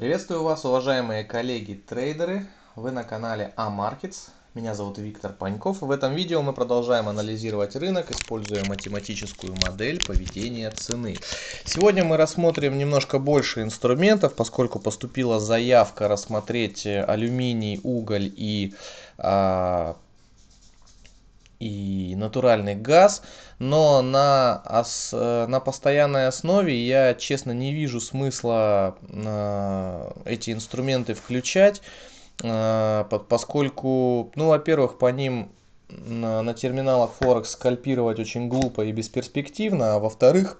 Приветствую вас, уважаемые коллеги-трейдеры! Вы на канале A-Markets. А Меня зовут Виктор Паньков. В этом видео мы продолжаем анализировать рынок, используя математическую модель поведения цены. Сегодня мы рассмотрим немножко больше инструментов, поскольку поступила заявка рассмотреть э, алюминий, уголь и а, и натуральный газ, но на, ос, на постоянной основе я, честно, не вижу смысла э, эти инструменты включать, э, поскольку, ну, во-первых, по ним на, на терминалах Forex скальпировать очень глупо и бесперспективно, а во-вторых,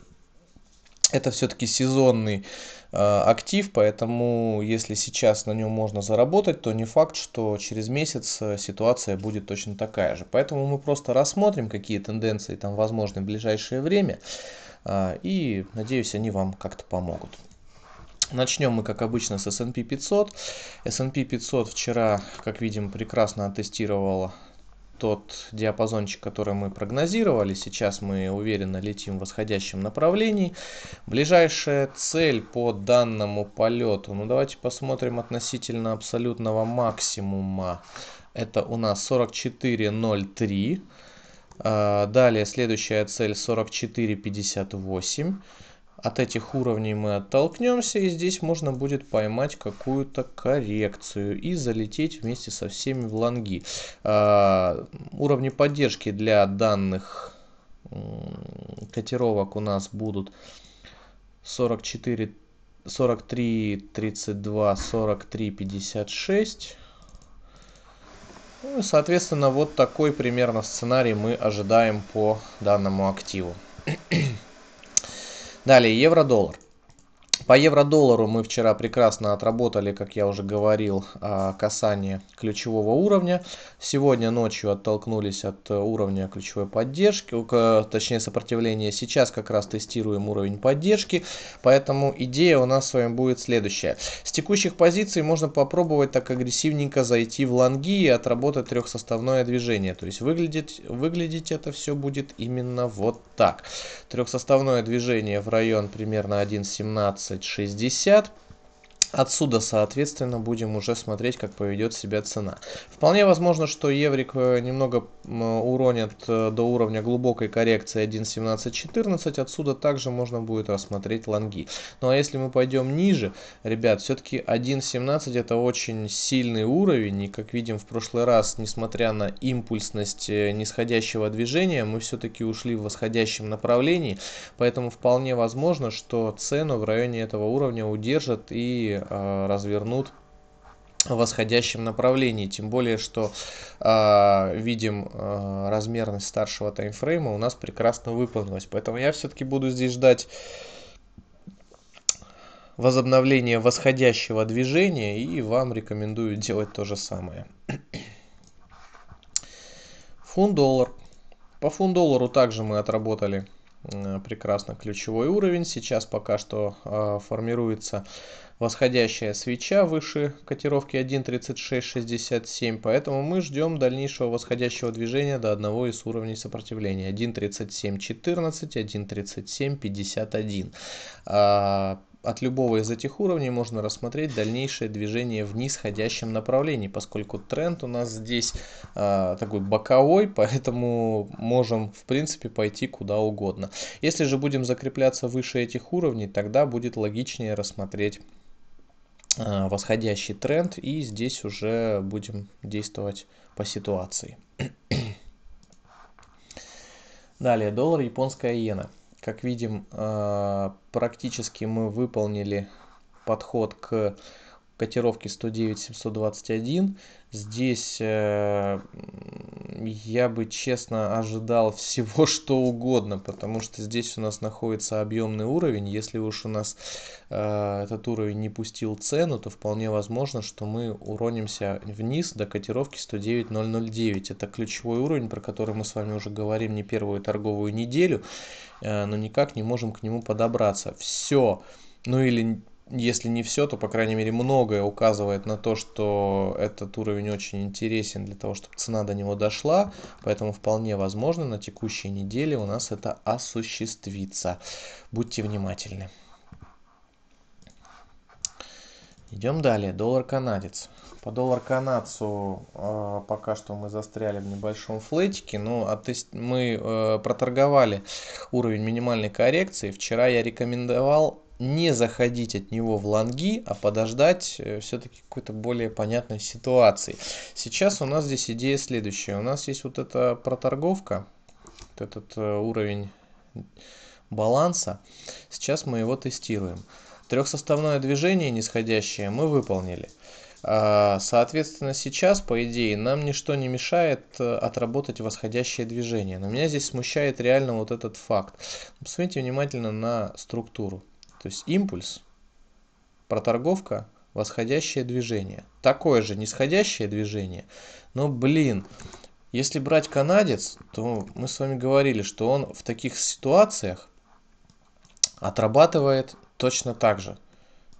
это все-таки сезонный Э, актив, поэтому если сейчас на нем можно заработать, то не факт, что через месяц э, ситуация будет точно такая же. Поэтому мы просто рассмотрим, какие тенденции там возможны в ближайшее время, э, и надеюсь, они вам как-то помогут. Начнем мы, как обычно, с S&P 500. S&P 500 вчера, как видим, прекрасно оттестировала тот диапазончик, который мы прогнозировали. Сейчас мы уверенно летим в восходящем направлении. Ближайшая цель по данному полету. Ну, давайте посмотрим относительно абсолютного максимума. Это у нас 44.03. А, далее следующая цель 44.58. От этих уровней мы оттолкнемся, и здесь можно будет поймать какую-то коррекцию и залететь вместе со всеми в лонги. А, уровни поддержки для данных котировок у нас будут 44, 43, 32, 43, 56. Ну соответственно, вот такой примерно сценарий мы ожидаем по данному активу. Далее евро-доллар. По евро-доллару мы вчера прекрасно отработали, как я уже говорил, а, касание ключевого уровня. Сегодня ночью оттолкнулись от уровня ключевой поддержки, точнее сопротивления. Сейчас как раз тестируем уровень поддержки, поэтому идея у нас с вами будет следующая. С текущих позиций можно попробовать так агрессивненько зайти в лонги и отработать трехсоставное движение. То есть выглядит, выглядеть это все будет именно вот так. Трехсоставное движение в район примерно 1.17 2060 Отсюда, соответственно, будем уже смотреть, как поведет себя цена. Вполне возможно, что еврик э, немного уронит э, до уровня глубокой коррекции 1.17.14. Отсюда также можно будет рассмотреть лонги. Ну а если мы пойдем ниже, ребят, все-таки 1.17 это очень сильный уровень. И как видим в прошлый раз, несмотря на импульсность э, нисходящего движения, мы все-таки ушли в восходящем направлении. Поэтому вполне возможно, что цену в районе этого уровня удержат и Э, развернут в восходящем направлении, тем более, что э, видим э, размерность старшего таймфрейма у нас прекрасно выполнилась, поэтому я все-таки буду здесь ждать возобновления восходящего движения и вам рекомендую делать то же самое. Фунт-доллар. По фунт-доллару также мы отработали Э, прекрасно ключевой уровень. Сейчас пока что э, формируется восходящая свеча выше котировки 1.3667, поэтому мы ждем дальнейшего восходящего движения до одного из уровней сопротивления 1.3714, 1.3751 от любого из этих уровней можно рассмотреть дальнейшее движение в нисходящем направлении, поскольку тренд у нас здесь э, такой боковой, поэтому можем в принципе пойти куда угодно. Если же будем закрепляться выше этих уровней, тогда будет логичнее рассмотреть э, восходящий тренд и здесь уже будем действовать по ситуации. Далее доллар, японская иена как видим э, практически мы выполнили подход к котировки 109 721. Здесь э, я бы честно ожидал всего что угодно, потому что здесь у нас находится объемный уровень. Если уж у нас э, этот уровень не пустил цену, то вполне возможно, что мы уронимся вниз до котировки 109.009. Это ключевой уровень, про который мы с вами уже говорим не первую торговую неделю, э, но никак не можем к нему подобраться. Все ну или если не все, то, по крайней мере, многое указывает на то, что этот уровень очень интересен для того, чтобы цена до него дошла. Поэтому вполне возможно на текущей неделе у нас это осуществится. Будьте внимательны. Идем далее. Доллар канадец. По доллар канадцу э, пока что мы застряли в небольшом флетике, но оттест... мы э, проторговали уровень минимальной коррекции. Вчера я рекомендовал не заходить от него в лонги, а подождать э, все-таки какой-то более понятной ситуации. Сейчас у нас здесь идея следующая. У нас есть вот эта проторговка, вот этот э, уровень баланса. Сейчас мы его тестируем. Трехсоставное движение нисходящее мы выполнили. А, соответственно, сейчас, по идее, нам ничто не мешает э, отработать восходящее движение. Но меня здесь смущает реально вот этот факт. Посмотрите внимательно на структуру. То есть импульс, проторговка, восходящее движение. Такое же нисходящее движение. Но, блин, если брать канадец, то мы с вами говорили, что он в таких ситуациях отрабатывает точно так же.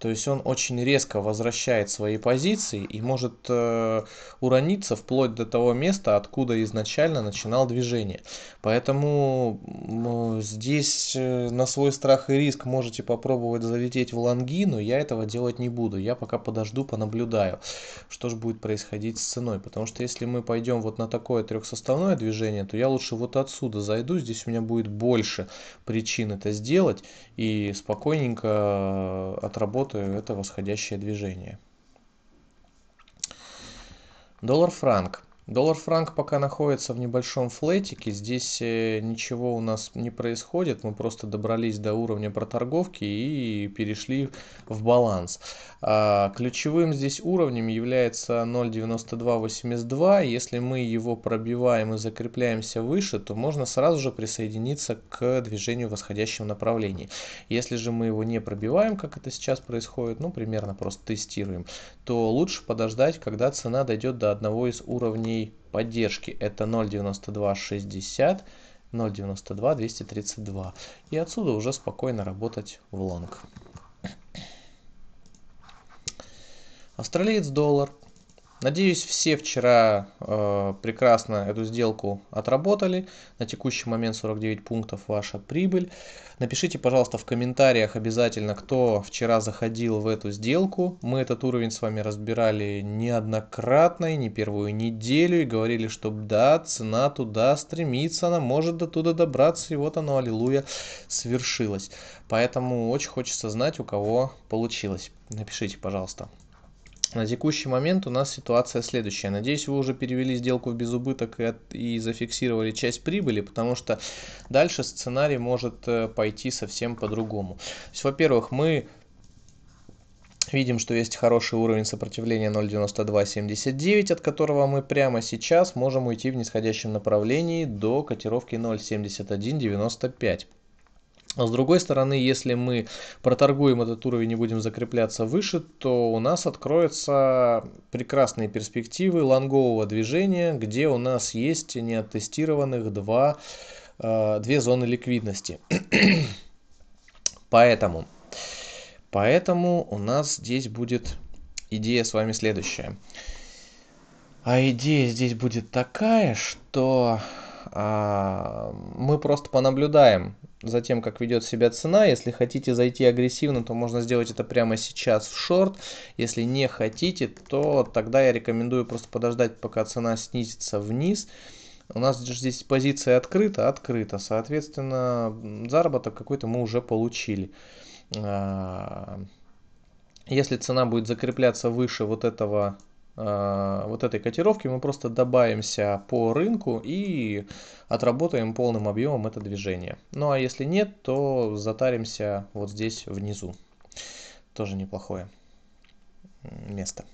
То есть он очень резко возвращает свои позиции и может э, урониться вплоть до того места, откуда изначально начинал движение. Поэтому э, здесь э, на свой страх и риск можете попробовать залететь в лонгину, я этого делать не буду. Я пока подожду, понаблюдаю, что же будет происходить с ценой. Потому что если мы пойдем вот на такое трехсоставное движение, то я лучше вот отсюда зайду. Здесь у меня будет больше причин это сделать и спокойненько э, отработать работаю это восходящее движение. Доллар-франк. Доллар-франк пока находится в небольшом флетике, здесь э, ничего у нас не происходит, мы просто добрались до уровня проторговки и перешли в баланс. А, ключевым здесь уровнем является 0.9282, если мы его пробиваем и закрепляемся выше, то можно сразу же присоединиться к движению в восходящем направлении. Если же мы его не пробиваем, как это сейчас происходит, ну примерно просто тестируем, то лучше подождать, когда цена дойдет до одного из уровней поддержки это 0.9260, 0.92232 И отсюда уже спокойно работать в лонг. Австралиец доллар Надеюсь, все вчера э, прекрасно эту сделку отработали. На текущий момент 49 пунктов ваша прибыль. Напишите, пожалуйста, в комментариях обязательно, кто вчера заходил в эту сделку. Мы этот уровень с вами разбирали неоднократно и не первую неделю. И говорили, что да, цена туда стремится, она может до туда добраться. И вот оно, аллилуйя, свершилось. Поэтому очень хочется знать, у кого получилось. Напишите, пожалуйста. На текущий момент у нас ситуация следующая. Надеюсь, вы уже перевели сделку в безубыток и, от, и зафиксировали часть прибыли, потому что дальше сценарий может э, пойти совсем по-другому. Во-первых, мы Видим, что есть хороший уровень сопротивления 0.9279, от которого мы прямо сейчас можем уйти в нисходящем направлении до котировки 0.7195. А с другой стороны, если мы проторгуем этот уровень и будем закрепляться выше, то у нас откроются прекрасные перспективы лонгового движения, где у нас есть неоттестированных два, э, две зоны ликвидности. Поэтому, поэтому у нас здесь будет идея с вами следующая. А идея здесь будет такая, что а, мы просто понаблюдаем за тем, как ведет себя цена. Если хотите зайти агрессивно, то можно сделать это прямо сейчас в шорт. Если не хотите, то тогда я рекомендую просто подождать, пока цена снизится вниз. У нас же здесь позиция открыта, открыта. Соответственно, заработок какой-то мы уже получили. А, если цена будет закрепляться выше вот этого Э, вот этой котировки мы просто добавимся по рынку и отработаем полным объемом это движение. Ну а если нет, то затаримся вот здесь внизу. Тоже неплохое место.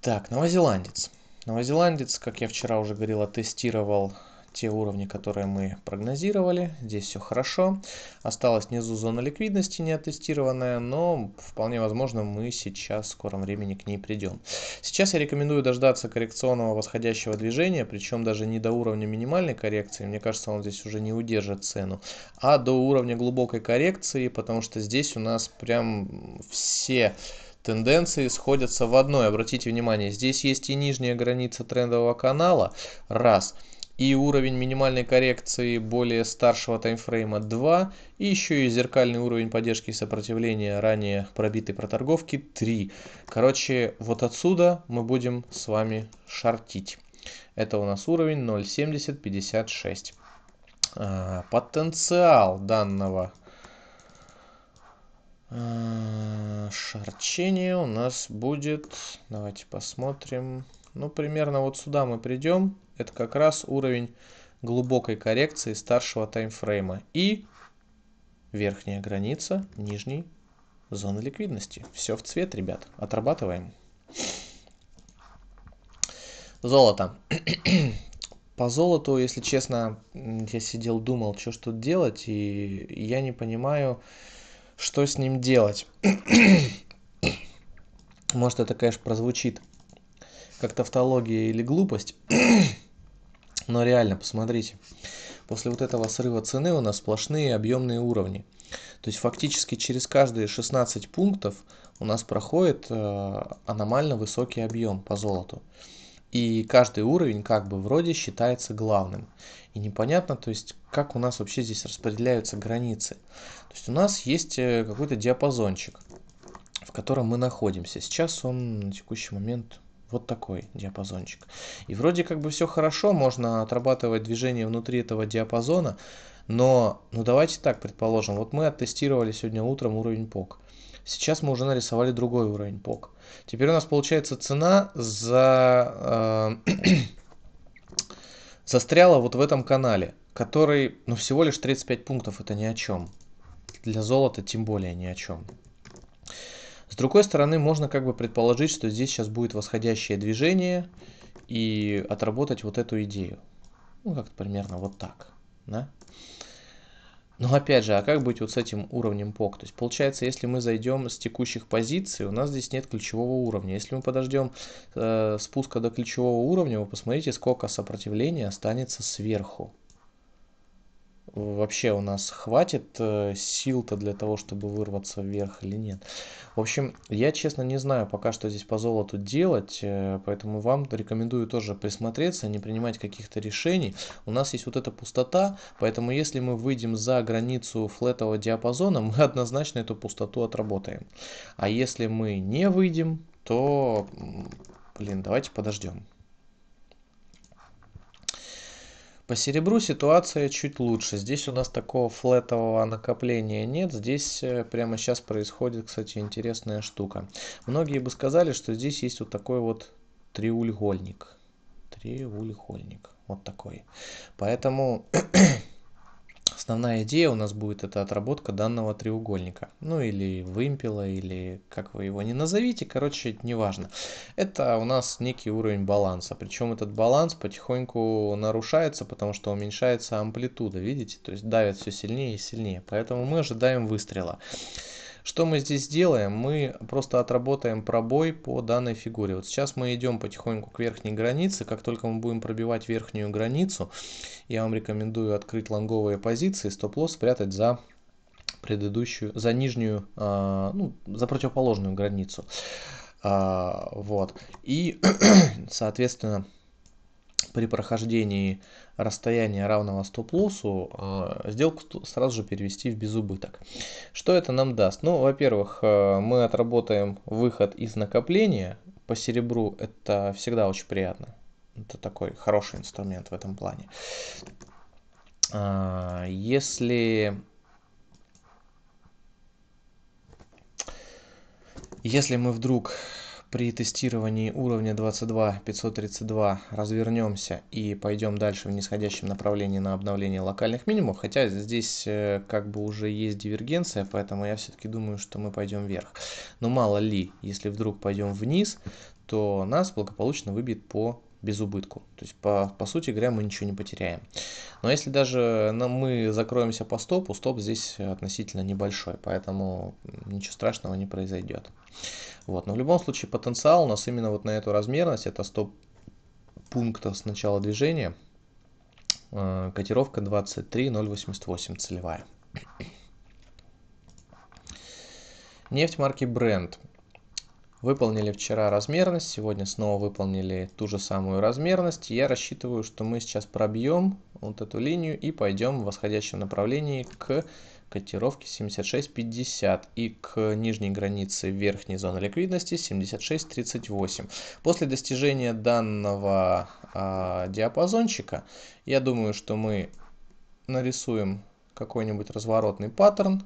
Так, новозеландец. Новозеландец, как я вчера уже говорил, тестировал те уровни, которые мы прогнозировали. Здесь все хорошо. Осталась внизу зона ликвидности неоттестированная, но вполне возможно мы сейчас в скором времени к ней придем. Сейчас я рекомендую дождаться коррекционного восходящего движения, причем даже не до уровня минимальной коррекции, мне кажется, он здесь уже не удержит цену, а до уровня глубокой коррекции, потому что здесь у нас прям все тенденции сходятся в одной. Обратите внимание, здесь есть и нижняя граница трендового канала, раз – и уровень минимальной коррекции более старшего таймфрейма 2, и еще и зеркальный уровень поддержки и сопротивления ранее пробитой проторговки 3. Короче, вот отсюда мы будем с вами шортить. Это у нас уровень 0.7056. А, потенциал данного а, шарчения у нас будет, давайте посмотрим, ну примерно вот сюда мы придем, это как раз уровень глубокой коррекции старшего таймфрейма и верхняя граница нижней зоны ликвидности. Все в цвет, ребят. Отрабатываем. Золото. По золоту, если честно, я сидел, думал, что ж тут делать, и я не понимаю, что с ним делать. Может, это, конечно, прозвучит как тавтология или глупость, Но реально, посмотрите, после вот этого срыва цены у нас сплошные объемные уровни. То есть фактически через каждые 16 пунктов у нас проходит э, аномально высокий объем по золоту. И каждый уровень как бы вроде считается главным. И непонятно, то есть как у нас вообще здесь распределяются границы. То есть у нас есть э, какой-то диапазончик, в котором мы находимся. Сейчас он на текущий момент вот такой диапазончик. И вроде как бы все хорошо, можно отрабатывать движение внутри этого диапазона, но ну давайте так предположим, вот мы оттестировали сегодня утром уровень ПОК. Сейчас мы уже нарисовали другой уровень ПОК. Теперь у нас получается цена за, э, застряла вот в этом канале, который, ну всего лишь 35 пунктов, это ни о чем. Для золота тем более ни о чем. С другой стороны, можно как бы предположить, что здесь сейчас будет восходящее движение и отработать вот эту идею. Ну, как-то примерно вот так. Да? Но опять же, а как быть вот с этим уровнем ПОК? То есть получается, если мы зайдем с текущих позиций, у нас здесь нет ключевого уровня. Если мы подождем э, спуска до ключевого уровня, вы посмотрите, сколько сопротивления останется сверху вообще у нас хватит э, сил-то для того, чтобы вырваться вверх или нет. В общем, я, честно, не знаю пока, что здесь по золоту делать, э, поэтому вам рекомендую тоже присмотреться, не принимать каких-то решений. У нас есть вот эта пустота, поэтому если мы выйдем за границу флетового диапазона, мы однозначно эту пустоту отработаем. А если мы не выйдем, то, блин, давайте подождем. По серебру ситуация чуть лучше. Здесь у нас такого флетового накопления нет. Здесь э, прямо сейчас происходит, кстати, интересная штука. Многие бы сказали, что здесь есть вот такой вот треугольник. Треугольник. Вот такой. Поэтому Основная идея у нас будет это отработка данного треугольника. Ну или вымпела, или как вы его не назовите, короче, неважно. Это у нас некий уровень баланса. Причем этот баланс потихоньку нарушается, потому что уменьшается амплитуда, видите? То есть давит все сильнее и сильнее. Поэтому мы ожидаем выстрела. Что мы здесь делаем? Мы просто отработаем пробой по данной фигуре. Вот сейчас мы идем потихоньку к верхней границе. Как только мы будем пробивать верхнюю границу, я вам рекомендую открыть лонговые позиции, стоп-лосс спрятать за предыдущую, за нижнюю, э, ну, за противоположную границу. Э, вот. И, соответственно, при прохождении расстояния равного стоп-лоссу а, сделку сразу же перевести в безубыток. Что это нам даст? Ну, во-первых, э, мы отработаем выход из накопления по серебру, это всегда очень приятно. Это такой хороший инструмент в этом плане. А, если если мы вдруг при тестировании уровня 22532 развернемся и пойдем дальше в нисходящем направлении на обновление локальных минимумов, хотя здесь э, как бы уже есть дивергенция, поэтому я все-таки думаю, что мы пойдем вверх. Но мало ли, если вдруг пойдем вниз, то нас благополучно выбьет по без убытку. То есть, по, по сути говоря, мы ничего не потеряем. Но если даже мы закроемся по стопу, стоп здесь относительно небольшой, поэтому ничего страшного не произойдет. Вот. Но в любом случае потенциал у нас именно вот на эту размерность, это стоп пункта с начала движения, э, котировка 23.088 целевая. Нефть марки Brent – Выполнили вчера размерность, сегодня снова выполнили ту же самую размерность. Я рассчитываю, что мы сейчас пробьем вот эту линию и пойдем в восходящем направлении к котировке 76.50 и к нижней границе верхней зоны ликвидности 76.38. После достижения данного э, диапазончика, я думаю, что мы нарисуем какой-нибудь разворотный паттерн,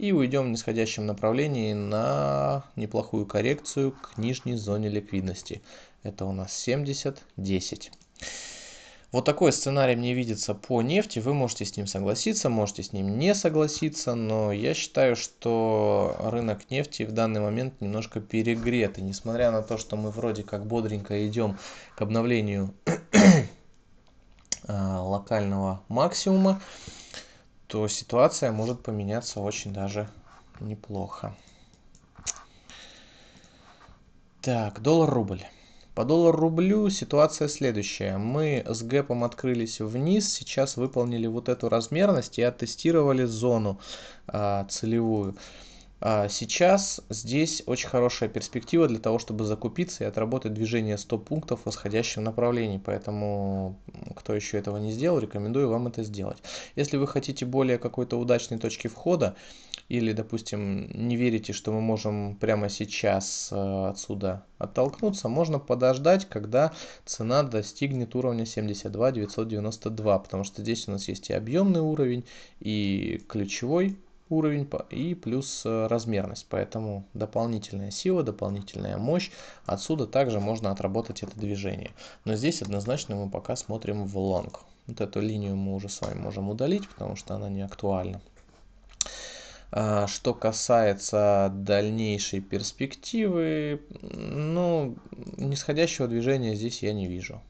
и уйдем в нисходящем направлении на неплохую коррекцию к нижней зоне ликвидности. Это у нас 70-10. Вот такой сценарий мне видится по нефти. Вы можете с ним согласиться, можете с ним не согласиться, но я считаю, что рынок нефти в данный момент немножко перегрет. И несмотря на то, что мы вроде как бодренько идем к обновлению а, локального максимума, то ситуация может поменяться очень даже неплохо. Так, доллар-рубль. По доллар рублю ситуация следующая. Мы с гэпом открылись вниз, сейчас выполнили вот эту размерность и оттестировали зону а, целевую. А сейчас здесь очень хорошая перспектива для того, чтобы закупиться и отработать движение 100 пунктов в восходящем направлении, поэтому кто еще этого не сделал, рекомендую вам это сделать. Если вы хотите более какой-то удачной точки входа, или, допустим, не верите, что мы можем прямо сейчас э, отсюда оттолкнуться, можно подождать, когда цена достигнет уровня 72 992, потому что здесь у нас есть и объемный уровень, и ключевой уровень и плюс э, размерность. Поэтому дополнительная сила, дополнительная мощь. Отсюда также можно отработать это движение. Но здесь однозначно мы пока смотрим в лонг. Вот эту линию мы уже с вами можем удалить, потому что она не актуальна. А, что касается дальнейшей перспективы, ну, нисходящего движения здесь я не вижу.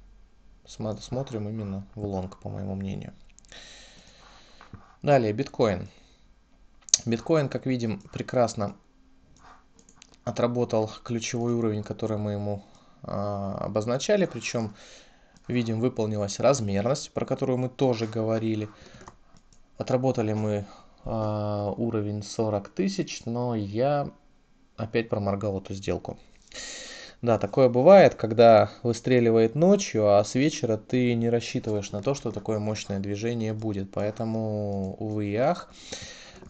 Смотрим именно в лонг, по моему мнению. Далее, биткоин. Биткоин, как видим, прекрасно отработал ключевой уровень, который мы ему а, обозначали. Причем, видим, выполнилась размерность, про которую мы тоже говорили. Отработали мы а, уровень 40 тысяч, но я опять проморгал эту сделку. Да, такое бывает, когда выстреливает ночью, а с вечера ты не рассчитываешь на то, что такое мощное движение будет. Поэтому, увы и ах.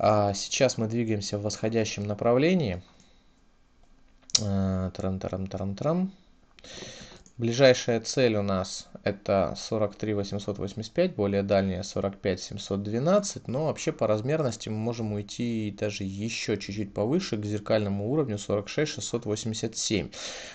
А Сейчас мы двигаемся в восходящем направлении. Э, Трам-тарам-тарам-трам. трам трам трам тарам Ближайшая цель у нас это 43 885, более дальняя 45 712, но вообще по размерности мы можем уйти даже еще чуть-чуть повыше, к зеркальному уровню 46 687.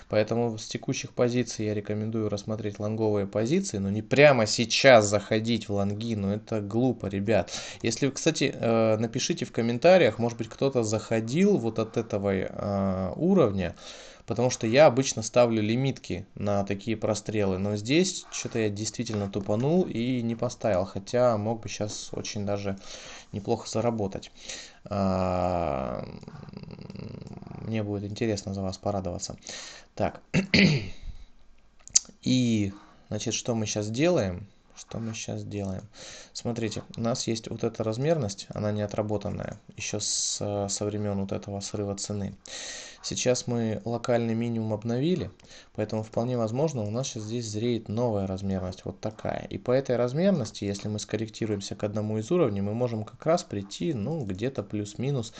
Поэтому с текущих позиций я рекомендую рассмотреть лонговые позиции, но не прямо сейчас заходить в лонги, но это глупо, ребят. Если, кстати, э, напишите в комментариях, может быть кто-то заходил вот от этого э, уровня, потому что я обычно ставлю лимитки на такие прострелы, но здесь что-то я действительно тупанул и не поставил, хотя мог бы сейчас очень даже неплохо заработать. А, мне будет интересно за вас порадоваться. Так, и, значит, что мы сейчас делаем? Что мы сейчас делаем? Смотрите, у нас есть вот эта размерность, она не отработанная, еще с, со времен вот этого срыва цены. Сейчас мы локальный минимум обновили, поэтому вполне возможно у нас сейчас здесь зреет новая размерность, вот такая. И по этой размерности, если мы скорректируемся к одному из уровней, мы можем как раз прийти, ну, где-то плюс-минус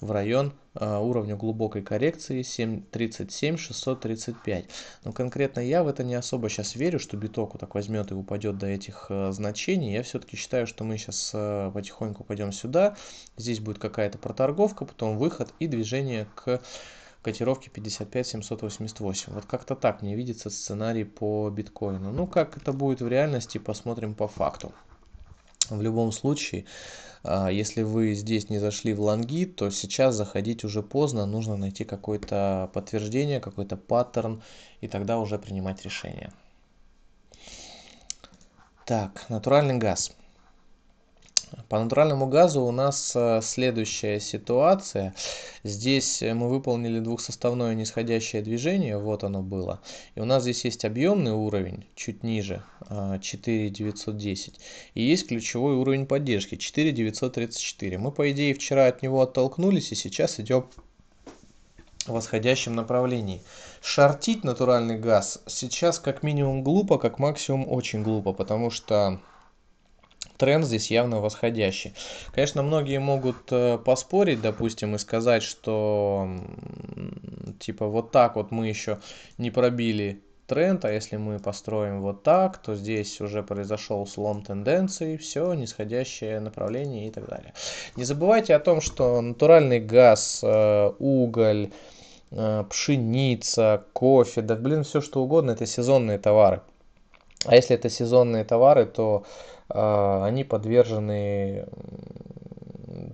в район э, уровня глубокой коррекции 37-635. Но конкретно я в это не особо сейчас верю, что биток вот так возьмет и упадет до этих э, значений. Я все-таки считаю, что мы сейчас э, потихоньку пойдем сюда. Здесь будет какая-то проторговка, потом выход и движение к котировки 55 788. Вот как-то так мне видится сценарий по биткоину. Ну, как это будет в реальности, посмотрим по факту. В любом случае, а, если вы здесь не зашли в лонги, то сейчас заходить уже поздно, нужно найти какое-то подтверждение, какой-то паттерн, и тогда уже принимать решение. Так, натуральный газ. По натуральному газу у нас э, следующая ситуация. Здесь э, мы выполнили двухсоставное нисходящее движение, вот оно было. И у нас здесь есть объемный уровень, чуть ниже, 4910. Э, и есть ключевой уровень поддержки, 4934. Мы, по идее, вчера от него оттолкнулись и сейчас идем в восходящем направлении. Шортить натуральный газ сейчас как минимум глупо, как максимум очень глупо, потому что тренд здесь явно восходящий. Конечно, многие могут э, поспорить, допустим, и сказать, что типа вот так вот мы еще не пробили тренд, а если мы построим вот так, то здесь уже произошел слом тенденции, все, нисходящее направление и так далее. Не забывайте о том, что натуральный газ, э, уголь, э, пшеница, кофе, да блин, все что угодно, это сезонные товары. А если это сезонные товары, то э, они подвержены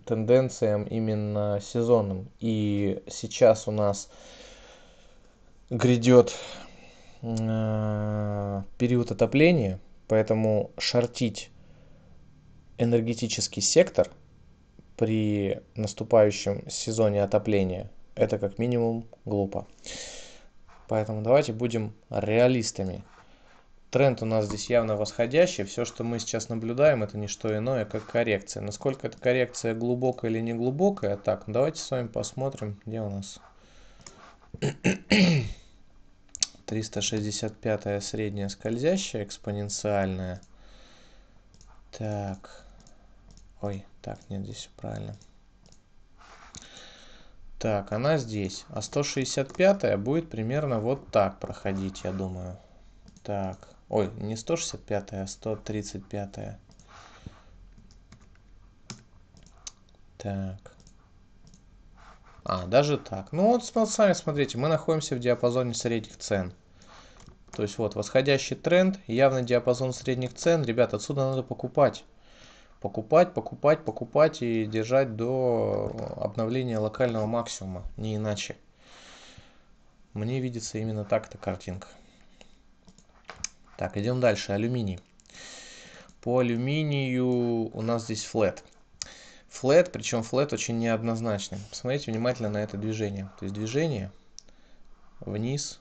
тенденциям именно сезонным. И сейчас у нас грядет э, период отопления, поэтому шортить энергетический сектор при наступающем сезоне отопления это как минимум глупо. Поэтому давайте будем реалистами тренд у нас здесь явно восходящий. Все, что мы сейчас наблюдаем, это не что иное, как коррекция. Насколько эта коррекция глубокая или не глубокая, а так, ну, давайте с вами посмотрим, где у нас 365 средняя скользящая экспоненциальная. Так, ой, так, нет, здесь правильно. Так, она здесь. А 165 будет примерно вот так проходить, я думаю. Так. Ой, не 165, а 135. Так. А, даже так. Ну вот сами смотрите, мы находимся в диапазоне средних цен. То есть вот восходящий тренд, явный диапазон средних цен. Ребят, отсюда надо покупать. Покупать, покупать, покупать и держать до обновления локального максимума, не иначе. Мне видится именно так эта картинка. Так, идем дальше. Алюминий. По алюминию у нас здесь флет. Флет, причем флет очень неоднозначный. Посмотрите внимательно на это движение. То есть движение вниз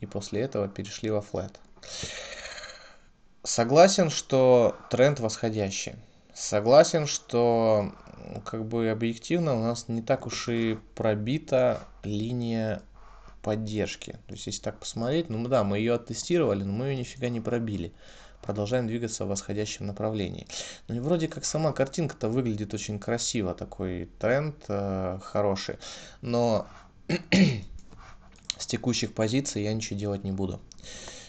и после этого перешли во флет. Согласен, что тренд восходящий. Согласен, что как бы объективно у нас не так уж и пробита линия поддержки. То есть, если так посмотреть, ну да, мы ее оттестировали, но мы ее нифига не пробили. Продолжаем двигаться в восходящем направлении. Ну и вроде как сама картинка-то выглядит очень красиво, такой тренд э, хороший. Но с текущих позиций я ничего делать не буду.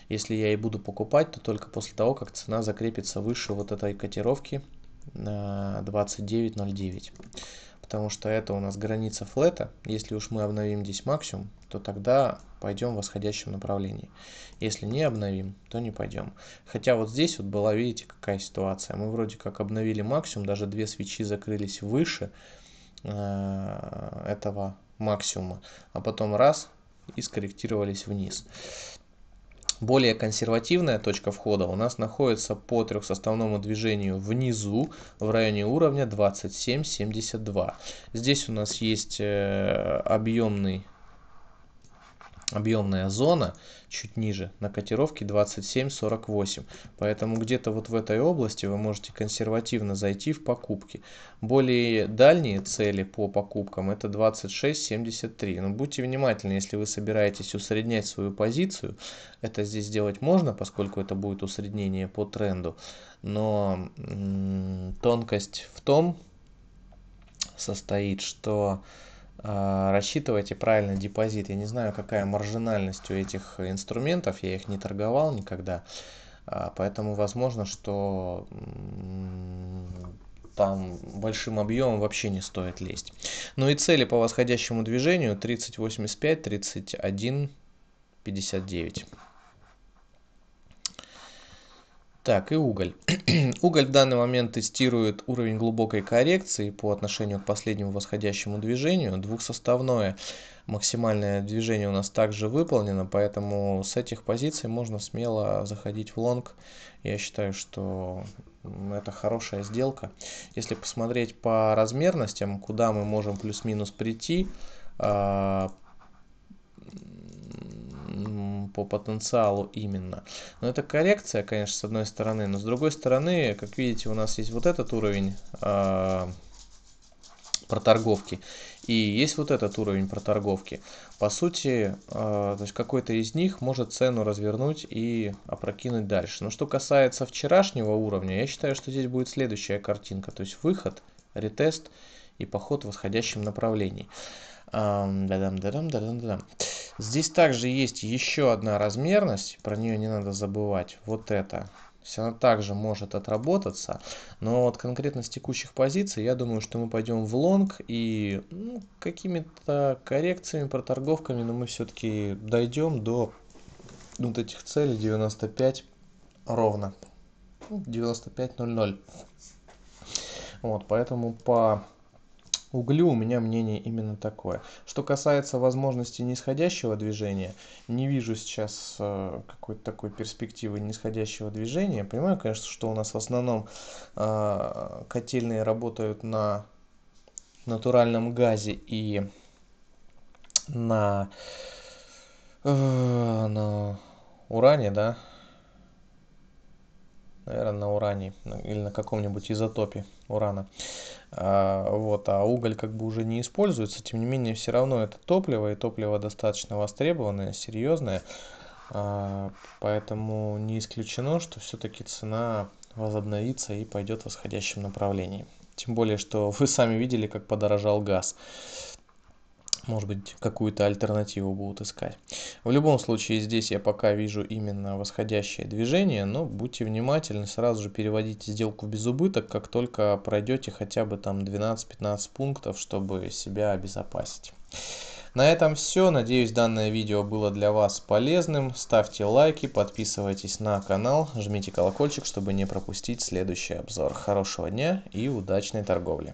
Если я и буду покупать, то только после того, как цена закрепится выше вот этой котировки 29.09. Э, потому что это у нас граница флета. Если уж мы обновим здесь максимум, то тогда пойдем в восходящем направлении. Если не обновим, то не пойдем. Хотя вот здесь вот была, видите, какая ситуация. Мы вроде как обновили максимум, даже две свечи закрылись выше э, этого максимума, а потом раз и скорректировались вниз. Более консервативная точка входа у нас находится по трехсоставному движению внизу в районе уровня 27.72. Здесь у нас есть э, объемный объемная зона чуть ниже на котировке 27.48. Поэтому где-то вот в этой области вы можете консервативно зайти в покупки. Более дальние цели по покупкам это 26.73. Но будьте внимательны, если вы собираетесь усреднять свою позицию, это здесь сделать можно, поскольку это будет усреднение по тренду. Но тонкость в том состоит, что а, рассчитывайте правильно депозит. Я не знаю, какая маржинальность у этих инструментов, я их не торговал никогда, а, поэтому возможно, что там большим объемом вообще не стоит лезть. Ну и цели по восходящему движению 30.85, 31.59. Так, и уголь. уголь в данный момент тестирует уровень глубокой коррекции по отношению к последнему восходящему движению. Двухсоставное максимальное движение у нас также выполнено, поэтому с этих позиций можно смело заходить в лонг. Я считаю, что это хорошая сделка. Если посмотреть по размерностям, куда мы можем плюс-минус прийти, а, по потенциалу именно. Но это коррекция, конечно, с одной стороны, но с другой стороны, как видите, у нас есть вот этот уровень э, проторговки и есть вот этот уровень проторговки. По сути, э, то есть какой-то из них может цену развернуть и опрокинуть дальше. Но что касается вчерашнего уровня, я считаю, что здесь будет следующая картинка, то есть выход, ретест и поход в восходящем направлении. Эм, да-дам-да-дам-да-дам-да-дам. да дам да дам да дам да дам Здесь также есть еще одна размерность, про нее не надо забывать, вот это. То есть она также может отработаться, но вот конкретно с текущих позиций я думаю, что мы пойдем в лонг и ну, какими-то коррекциями, проторговками, но мы все-таки дойдем до вот этих целей 95 ровно. 95.00. Вот, поэтому по Углю у меня мнение именно такое. Что касается возможности нисходящего движения, не вижу сейчас э, какой-то такой перспективы нисходящего движения. Понимаю, конечно, что у нас в основном э, котельные работают на натуральном газе и на, э, на уране, да, наверное, на уране или на каком-нибудь изотопе урана. А, вот, а уголь как бы уже не используется, тем не менее все равно это топливо, и топливо достаточно востребованное, серьезное, а, поэтому не исключено, что все-таки цена возобновится и пойдет в восходящем направлении. Тем более, что вы сами видели, как подорожал газ может быть, какую-то альтернативу будут искать. В любом случае, здесь я пока вижу именно восходящее движение, но будьте внимательны, сразу же переводите сделку в безубыток, как только пройдете хотя бы там 12-15 пунктов, чтобы себя обезопасить. На этом все. Надеюсь, данное видео было для вас полезным. Ставьте лайки, подписывайтесь на канал, жмите колокольчик, чтобы не пропустить следующий обзор. Хорошего дня и удачной торговли!